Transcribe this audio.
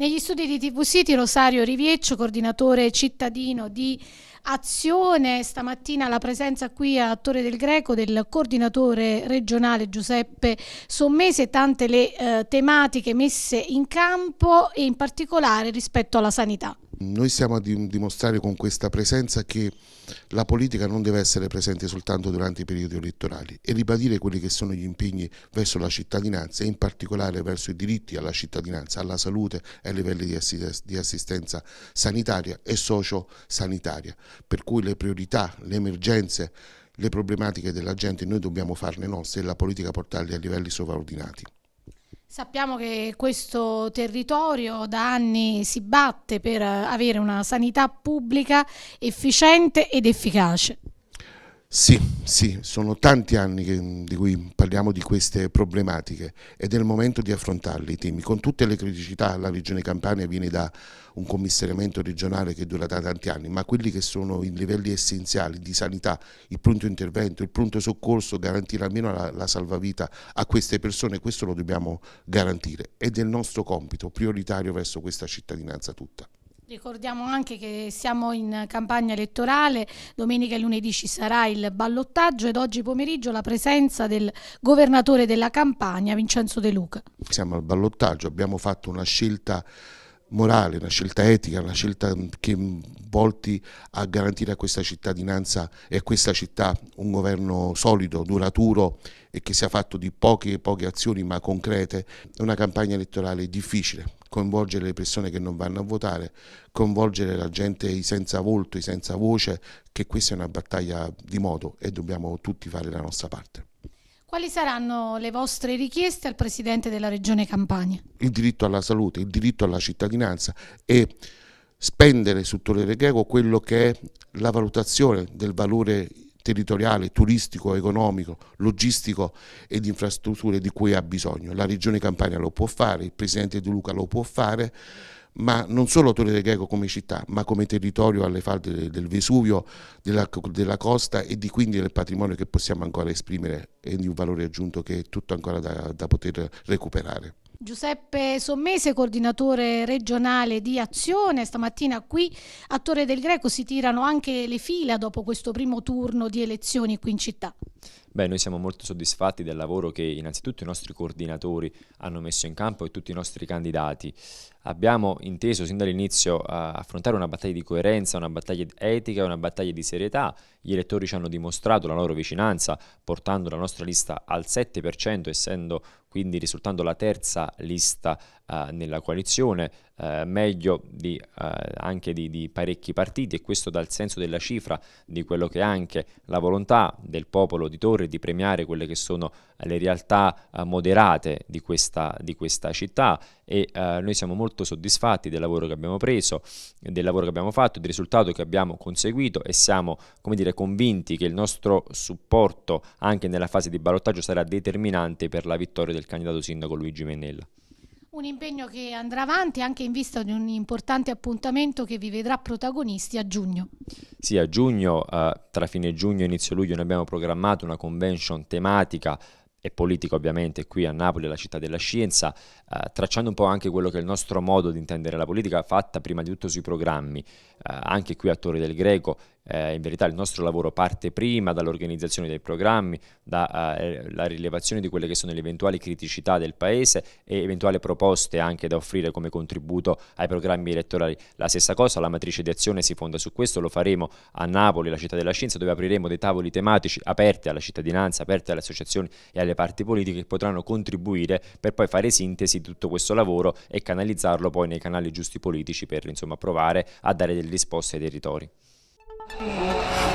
Negli studi di TV City Rosario Rivieccio, coordinatore cittadino di azione stamattina la presenza qui a Torre del Greco del coordinatore regionale Giuseppe Sommese, tante le eh, tematiche messe in campo e in particolare rispetto alla sanità. Noi stiamo a dimostrare con questa presenza che la politica non deve essere presente soltanto durante i periodi elettorali e ribadire quelli che sono gli impegni verso la cittadinanza e in particolare verso i diritti alla cittadinanza, alla salute e ai livelli di assistenza sanitaria e sociosanitaria per cui le priorità, le emergenze, le problematiche della gente noi dobbiamo farle nostre e la politica portarle a livelli sovraordinati. Sappiamo che questo territorio da anni si batte per avere una sanità pubblica efficiente ed efficace. Sì, sì, sono tanti anni che, di cui parliamo di queste problematiche ed è il momento di affrontarli i temi. Con tutte le criticità la Regione Campania viene da un commissariamento regionale che dura da tanti anni, ma quelli che sono i livelli essenziali di sanità, il pronto intervento, il pronto soccorso, garantire almeno la, la salvavita a queste persone, questo lo dobbiamo garantire ed è il nostro compito prioritario verso questa cittadinanza tutta. Ricordiamo anche che siamo in campagna elettorale, domenica e lunedì ci sarà il ballottaggio ed oggi pomeriggio la presenza del governatore della Campania, Vincenzo De Luca. Siamo al ballottaggio, abbiamo fatto una scelta morale, una scelta etica, una scelta mm, che mm, volti a garantire a questa cittadinanza e a questa città un governo solido, duraturo e che sia fatto di poche, poche azioni ma concrete. È una campagna elettorale difficile, coinvolgere le persone che non vanno a votare, coinvolgere la gente senza volto, senza voce, che questa è una battaglia di modo e dobbiamo tutti fare la nostra parte. Quali saranno le vostre richieste al Presidente della Regione Campania? Il diritto alla salute, il diritto alla cittadinanza e spendere su Torre Greco quello che è la valutazione del valore territoriale, turistico, economico, logistico ed infrastrutture di cui ha bisogno. La Regione Campania lo può fare, il Presidente Di Luca lo può fare, ma non solo Torre del Greco come città, ma come territorio alle falde del Vesuvio, della, della costa e di quindi del patrimonio che possiamo ancora esprimere e di un valore aggiunto che è tutto ancora da, da poter recuperare. Giuseppe Sommese, coordinatore regionale di Azione, stamattina qui a Torre del Greco si tirano anche le fila dopo questo primo turno di elezioni qui in città. Beh, noi siamo molto soddisfatti del lavoro che innanzitutto i nostri coordinatori hanno messo in campo e tutti i nostri candidati. Abbiamo inteso sin dall'inizio eh, affrontare una battaglia di coerenza, una battaglia etica, una battaglia di serietà. Gli elettori ci hanno dimostrato la loro vicinanza portando la nostra lista al 7%, essendo quindi risultando la terza lista eh, nella coalizione, eh, meglio di, eh, anche di, di, parecchi partiti e questo dà il senso della cifra di quello che è anche la volontà del popolo di Torre di premiare quelle che sono le realtà eh, moderate di questa, di questa, città e eh, noi siamo molto soddisfatti del lavoro che abbiamo preso, del lavoro che abbiamo fatto, del risultato che abbiamo conseguito e siamo come dire, convinti che il nostro supporto anche nella fase di ballottaggio sarà determinante per la vittoria del candidato sindaco Luigi Mennella. Un impegno che andrà avanti anche in vista di un importante appuntamento che vi vedrà protagonisti a giugno. Sì, a giugno, eh, tra fine giugno e inizio luglio, noi abbiamo programmato una convention tematica e politica ovviamente qui a Napoli, la città della scienza, eh, tracciando un po' anche quello che è il nostro modo di intendere la politica, fatta prima di tutto sui programmi, eh, anche qui a Torre del Greco eh, in verità il nostro lavoro parte prima dall'organizzazione dei programmi, dalla eh, rilevazione di quelle che sono le eventuali criticità del Paese e eventuali proposte anche da offrire come contributo ai programmi elettorali. La stessa cosa, la matrice di azione si fonda su questo, lo faremo a Napoli, la città della scienza, dove apriremo dei tavoli tematici aperti alla cittadinanza, aperti alle associazioni e alle parti politiche che potranno contribuire per poi fare sintesi di tutto questo lavoro e canalizzarlo poi nei canali giusti politici per insomma, provare a dare delle risposte ai territori. Música